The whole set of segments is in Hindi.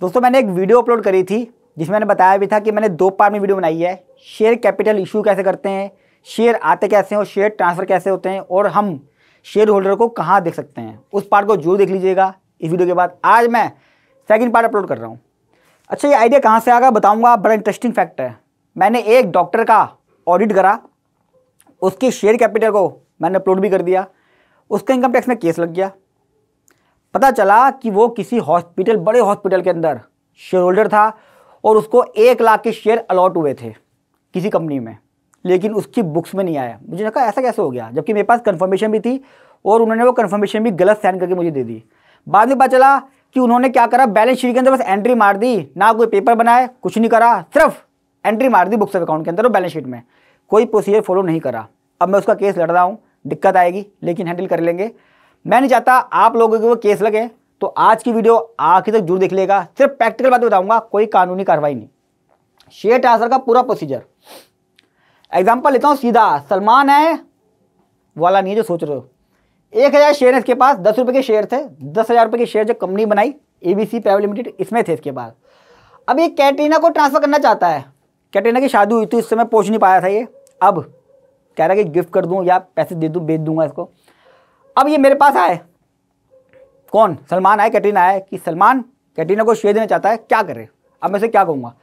दोस्तों मैंने एक वीडियो अपलोड करी थी जिसमें मैंने बताया भी था कि मैंने दो पार्ट में वीडियो बनाई है शेयर कैपिटल इशू कैसे करते हैं शेयर आते कैसे हैं और शेयर ट्रांसफ़र कैसे होते हैं और हम शेयर होल्डर को कहाँ देख सकते हैं उस पार्ट को जरूर देख लीजिएगा इस वीडियो के बाद आज मैं सेकेंड पार्ट अपलोड कर रहा हूँ अच्छा ये आइडिया कहाँ से आ बताऊँगा बड़ा इंटरेस्टिंग फैक्ट है मैंने एक डॉक्टर का ऑडिट करा उसकी शेयर कैपिटल को मैंने अपलोड भी कर दिया उसका इनकम टैक्स में केस लग गया पता चला कि वो किसी हॉस्पिटल बड़े हॉस्पिटल के अंदर शेयर होल्डर था और उसको एक लाख के शेयर अलॉट हुए थे किसी कंपनी में लेकिन उसकी बुक्स में नहीं आया मुझे लगा ऐसा कैसे हो गया जबकि मेरे पास कन्फर्मेशन भी थी और उन्होंने वो कन्फर्मेशन भी गलत साइन करके मुझे दे दी बाद में पता चला कि उन्होंने क्या करा बैलेंस शीट के अंदर बस एंट्री मार दी ना कोई पेपर बनाए कुछ नहीं करा सिर्फ एंट्री मार दी बुक्स ऑफ अकाउंट के अंदर और बैलेंस शीट में कोई प्रोसीजर फॉलो नहीं करा अब मैं उसका केस लड़ रहा हूँ दिक्कत आएगी लेकिन हैंडल कर लेंगे मैं नहीं चाहता आप लोगों के वो केस लगे तो आज की वीडियो आखिर तक जरूर देख लेगा सिर्फ प्रैक्टिकल बात बताऊंगा कोई कानूनी कार्रवाई नहीं शेयर ट्रांसफर का पूरा प्रोसीजर एग्जाम्पल लेता हूँ सीधा सलमान है वाला नहीं है जो सोच रहे हो एक हज़ार शेयर इसके पास दस रुपये के शेयर थे दस हज़ार रुपये के शेयर जो कंपनी बनाई A B C private limited इसमें थे इसके पास अब ये कैटरीना को ट्रांसफ़र करना चाहता है कैटरीना की शादी हुई थी उस समय पहुँच नहीं पाया था ये अब कह रहा है कि गिफ्ट कर दूँ या पैसे दे दूँ बेच दूंगा इसको अब ये मेरे पास आए कौन सलमान आए कैटरीना आए कि सलमान कैटरीना को शेयर देना चाहता है क्या करे अब मैं से क्या कहूँगा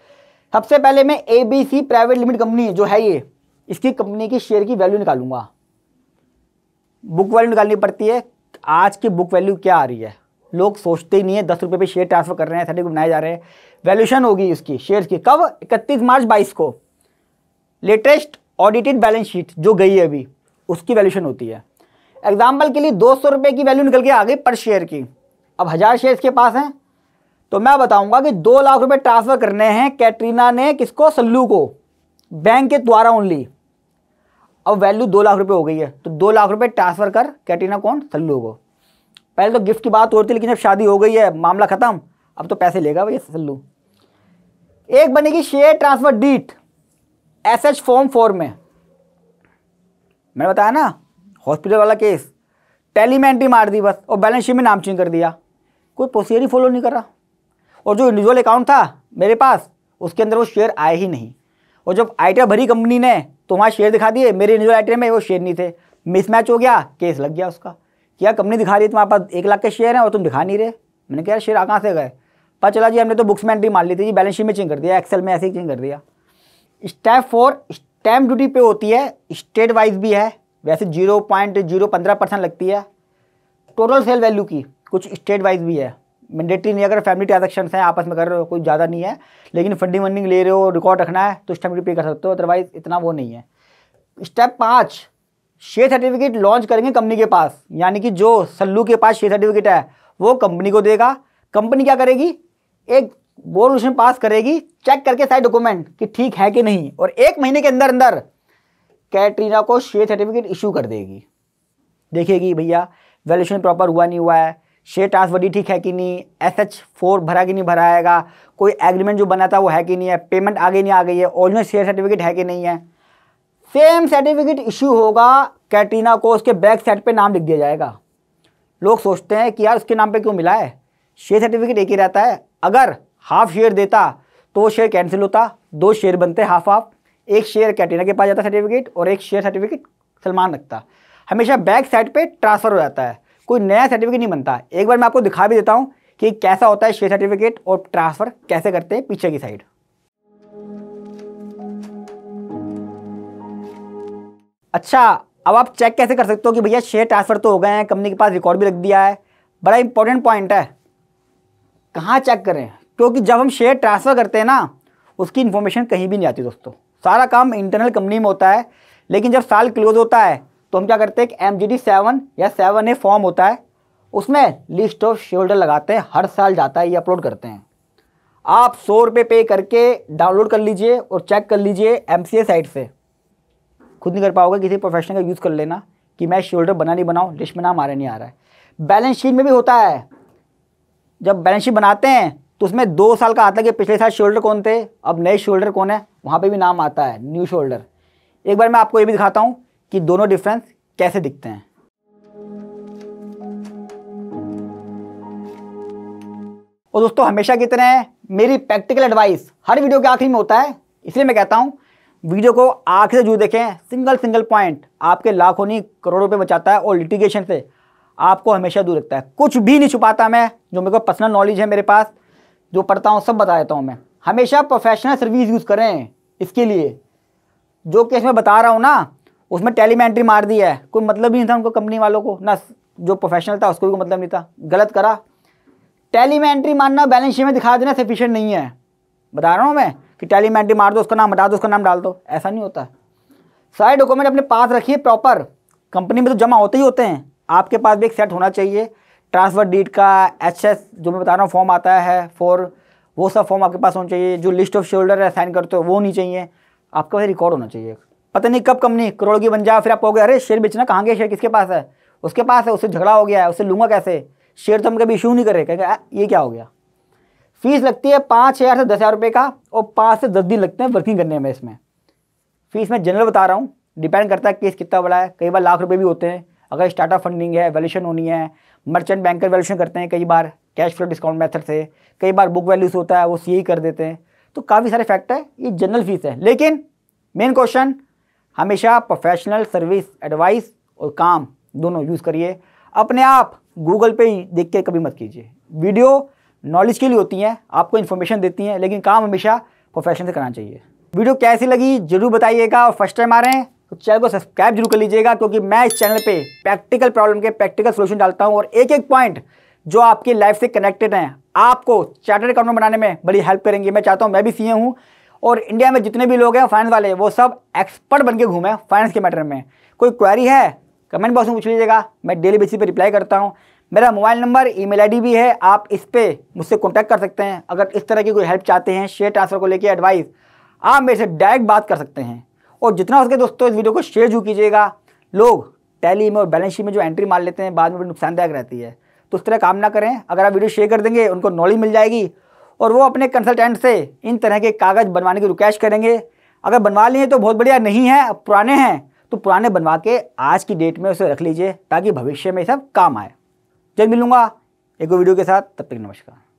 सबसे पहले मैं A B C private limited company जो है ये इसकी कंपनी की शेयर की वैल्यू निकालूंगा बुक वैल्यू निकालनी पड़ती है आज की बुक वैल्यू क्या आ रही है लोग सोचते ही नहीं है दस रुपये पे शेयर ट्रांसफर कर रहे हैं थर्टी बनाए जा रहे हैं वैल्यूशन होगी उसकी शेयर की कब इकतीस मार्च बाईस को लेटेस्ट ऑडिटेड बैलेंस शीट जो गई है अभी उसकी वैल्यूशन होती है एग्जाम्पल के लिए दो सौ रुपये की वैल्यू निकल के आ गई पर शेयर की अब हज़ार शेयर इसके पास हैं तो मैं बताऊंगा कि दो लाख रुपए ट्रांसफ़र करने हैं कैटरीना ने किसको सल्लू को बैंक के द्वारा ओनली अब वैल्यू दो लाख रुपए हो गई है तो दो लाख रुपए ट्रांसफ़र कर कैटरीना कौन सल्लू को पहले तो गिफ्ट की बात होती लेकिन जब शादी हो गई है मामला ख़त्म अब तो पैसे लेगा भैया सल्लू एक बनेगी share transfer deed S H form four में मैंने बताया ना हॉस्पिटल वाला केस टेलीमेंट्री मार दी बस और बैलेंस शीट में नाम चेंज कर दिया कोई प्रोसीजर ही फॉलो नहीं कर रहा और जो इंडिविजुअल अकाउंट था मेरे पास उसके अंदर वो शेयर आए ही नहीं और जब आइटर भरी कंपनी ने तो वहाँ शेयर दिखा दिए मेरे इंडिविजुअल आइटर में वो शेयर नहीं थे मिसमैच हो गया केस लग गया उसका क्या कंपनी दिखा रही है तुम्हारे पास एक लाख के शेयर हैं और तुम दिखा नहीं रहे मैंने कहा शेयर कहाँ से गए पता चला जी हमने तो बुक्स में एंट्री मार ली थी जी बैलेंस शीट में चेंज कर दिया एक्सेल में ऐसे ही चेंज कर दिया स्टैप फोर स्टैम्प ड्यूटी पे होती है स्टेट वाइज भी है वैसे जीरो पॉइंट जीरो पंद्रह परसेंट लगती है टोटल सेल वैल्यू की कुछ स्टेट वाइज भी है मैंडेटरी नहीं अगर फैमिली ट्रांजेक्शन हैं आपस में कर रहे हो कोई ज़्यादा नहीं है लेकिन फंडिंग वंडिंग ले रहे हो रिकॉर्ड रखना है तो स्टेमिटी पे कर सकते हो अदरवाइज इतना वो नहीं है स्टेप पाँच शेयर सर्टिफिकेट लॉन्च करेंगे कंपनी के पास यानी कि जो सल्लू के पास शेयर सर्टिफिकेट है वो कंपनी को देगा कंपनी क्या करेगी एक बोर्ड पास करेगी चेक करके सारे डॉक्यूमेंट कि ठीक है कि नहीं और एक महीने के अंदर अंदर कैटरीना को शेयर सर्टिफिकेट इशू कर देगी देखेगी भैया वैल्यूशन प्रॉपर हुआ नहीं हुआ है शेयर ट्रांसफर डी ठीक है कि नहीं एस एच फोर भरा कि नहीं भराएगा कोई एग्रीमेंट जो बना था वो है कि नहीं है पेमेंट आगे नहीं आ गई है ओरिजिनल शेयर सर्टिफिकेट है कि नहीं है सेम सर्टिफिकेट इशू होगा कैटरीना को उसके बैक साइड पर नाम लिख दिया जाएगा लोग सोचते हैं कि यार उसके नाम पर क्यों मिला है शेयर सर्टिफिकेट एक ही रहता है अगर हाफ शेयर देता तो वो शेयर कैंसिल होता दो शेयर बनते हाफ हाफ एक शेयर कैटरीना के पास जाता सर्टिफिकेट और एक शेयर सर्टिफिकेट सलमान रखता हमेशा बैक साइड पे ट्रांसफ़र हो जाता है कोई नया सर्टिफिकेट नहीं बनता एक बार मैं आपको दिखा भी देता हूँ कि कैसा होता है शेयर सर्टिफिकेट और ट्रांसफ़र कैसे करते हैं पीछे की साइड अच्छा अब आप चेक कैसे कर सकते हो कि भैया शेयर ट्रांसफ़र तो हो गए हैं कंपनी के पास रिकॉर्ड भी रख दिया है बड़ा इंपॉर्टेंट पॉइंट है कहाँ चेक करें क्योंकि जब हम शेयर ट्रांसफ़र करते हैं ना उसकी इन्फॉर्मेशन कहीं भी नहीं आती दोस्तों सारा काम इंटरनल कंपनी में होता है लेकिन जब साल क्लोज होता है तो हम क्या करते हैं कि एम जी डी सेवन या सेवन ए फॉर्म होता है उसमें लिस्ट ऑफ शेयर लगाते हैं हर साल जाता है ये अपलोड करते हैं आप सौ रुपये पे करके डाउनलोड कर लीजिए और चेक कर लीजिए एम सी ए साइट से खुद नहीं कर पाओगे किसी प्रोफेशनल का यूज़ कर लेना कि मैं शोल्डर बना नहीं बनाऊँ लिस्ट में नाम आ रहा नहीं आ रहा है बैलेंस शीट में भी होता है जब बैलेंस शीट बनाते हैं तो उसमें दो साल का आता है कि पिछले साल शोल्डर कौन थे अब नए शोल्डर कौन है वहाँ पे भी नाम आता है न्यू शोल्डर एक बार मैं आपको ये भी दिखाता हूँ कि दोनों डिफरेंस कैसे दिखते हैं और दोस्तों हमेशा की तरह मेरी प्रैक्टिकल एडवाइस हर वीडियो के आखिरी में होता है इसलिए मैं कहता हूँ वीडियो को आँख से जो देखें सिंगल सिंगल पॉइंट आपके लाखों नहीं करोड़ों रुपये बचाता है और लिटिगेशन से आपको हमेशा दूर रखता है कुछ भी नहीं छुपाता मैं जो मेरे को पर्सनल नॉलेज है मेरे पास जो पढ़ता हूँ सब बता देता हूँ मैं हमेशा प्रोफेशनल सर्विस यूज़ करें इसके लिए जो केस मैं बता रहा हूँ ना उसमें टेलीमेंट्री मार दी है कोई मतलब ही नहीं था उनको कंपनी वालों को ना जो प्रोफेशनल था उसको भी मतलब नहीं था गलत करा टेलीमेंट्री मारना बैलेंस शीट में दिखा देना सफिशेंट नहीं है बता रहा हूँ मैं कि टेलीमेंट्री मार दो उसका नाम हटा दो उसका नाम डाल दो ऐसा नहीं होता सारे डॉक्यूमेंट अपने पास रखिए प्रॉपर कंपनी में तो जमा होते ही होते हैं आपके पास भी एक सेट होना चाहिए ट्रांसफ़र डीट का एच जो मैं बता रहा हूँ फॉर्म आता है फॉर वो सब फॉर्म आपके पास होना चाहिए जो लिस्ट ऑफ शोल्डर है साइन करते हो वो नहीं चाहिए आपके पास रिकॉर्ड होना चाहिए पता नहीं कब कंपनी करोड़ की बन जाए फिर आप कहोगे अरे शेयर बेचना कहाँ गया शेयर किसके पास है उसके पास है उससे झगड़ा हो गया है उससे लूँगा कैसे शेयर तो हम कभी इशू नहीं कर रहे कहेंगे ये क्या हो गया फीस लगती है पाँच हज़ार से दस हज़ार रुपये का और पाँच से दस दिन लगते हैं वर्किंग करने में इसमें फीस मैं जनरल बता रहा हूँ डिपेंड करता है केस कितना बड़ा है कई बार लाख रुपये भी होते हैं अगर स्टार्टअप फंडिंग है वैल्यूशन होनी है मर्चेंट बैंकर वैल्यूशन करते हैं कई बार कैश फ्लो डिस्काउंट मेथड से कई बार बुक वैल्यूज होता है वो सी ही कर देते हैं तो काफ़ी सारे फैक्ट है ये जनरल फीस है लेकिन मेन क्वेश्चन हमेशा प्रोफेशनल सर्विस एडवाइस और काम दोनों यूज़ करिए अपने आप गूगल पे देख के कभी मत कीजिए वीडियो नॉलेज के लिए होती हैं आपको इन्फॉर्मेशन देती हैं लेकिन काम हमेशा प्रोफेशन से करना चाहिए वीडियो कैसी लगी जरूर बताइएगा और फर्स्ट टाइम आ रहे हैं तो चैनल को सब्सक्राइब जरूर कर लीजिएगा क्योंकि मैं इस चैनल पे प्रैक्टिकल प्रॉब्लम के प्रैक्टिकल सोल्यूशन डालता हूँ और एक एक पॉइंट जो आपकी लाइफ से कनेक्टेड हैं आपको चार्टर्ड अकाउंट बनाने में बड़ी हेल्प करेंगे मैं चाहता हूँ मैं भी सी हूँ और इंडिया में जितने भी लोग हैं फाइनेंस वाले वो सब एक्सपर्ट बन के घूमें फाइनेंस के मैटर में कोई क्वारी है कमेंट बॉक्स में पूछ लीजिएगा मैं डेली बेसिस पर रिप्लाई करता हूँ मेरा मोबाइल नंबर ईमेल आईडी भी है आप इस पर मुझसे कॉन्टैक्ट कर सकते हैं अगर इस तरह की कोई हेल्प चाहते हैं शेयर ट्रांसफर को लेकर एडवाइस आप मेरे से डायरेक्ट बात कर सकते हैं और जितना हो सके दोस्तों इस वीडियो को शेयर जो कीजिएगा लोग टैली में और बैलेंस शीट में जो एंट्री मार लेते हैं बाद में बड़ी नुकसानदायक रहती है तो उस तरह काम ना करें अगर आप वीडियो शेयर कर देंगे उनको नॉलेज मिल जाएगी और वो अपने कंसल्टेंट से इन तरह के कागज़ बनवाने की रिक्वेस्ट करेंगे अगर बनवा लिए तो बहुत बढ़िया नहीं है पुराने हैं तो पुराने बनवा के आज की डेट में उसे रख लीजिए ताकि भविष्य में सब काम आए जल्द मिलूंगा एक वीडियो के साथ तब तक नमस्कार